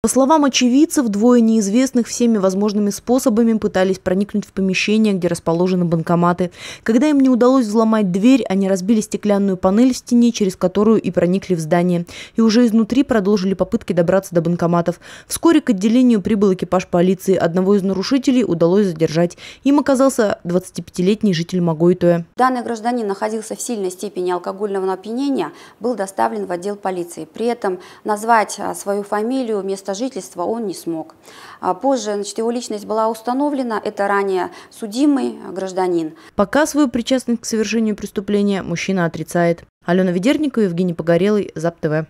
По словам очевидцев, двое неизвестных всеми возможными способами пытались проникнуть в помещение, где расположены банкоматы. Когда им не удалось взломать дверь, они разбили стеклянную панель в стене, через которую и проникли в здание. И уже изнутри продолжили попытки добраться до банкоматов. Вскоре к отделению прибыл экипаж полиции. Одного из нарушителей удалось задержать. Им оказался 25-летний житель Магойтуя. Данный гражданин находился в сильной степени алкогольного опьянения, был доставлен в отдел полиции. При этом назвать а, свою фамилию, место места жительства он не смог. А позже значит, его личность была установлена, это ранее судимый гражданин. Пока свою причастность к совершению преступления мужчина отрицает. Алена Ведерникова, Евгений Погорелый, ЗапТВ.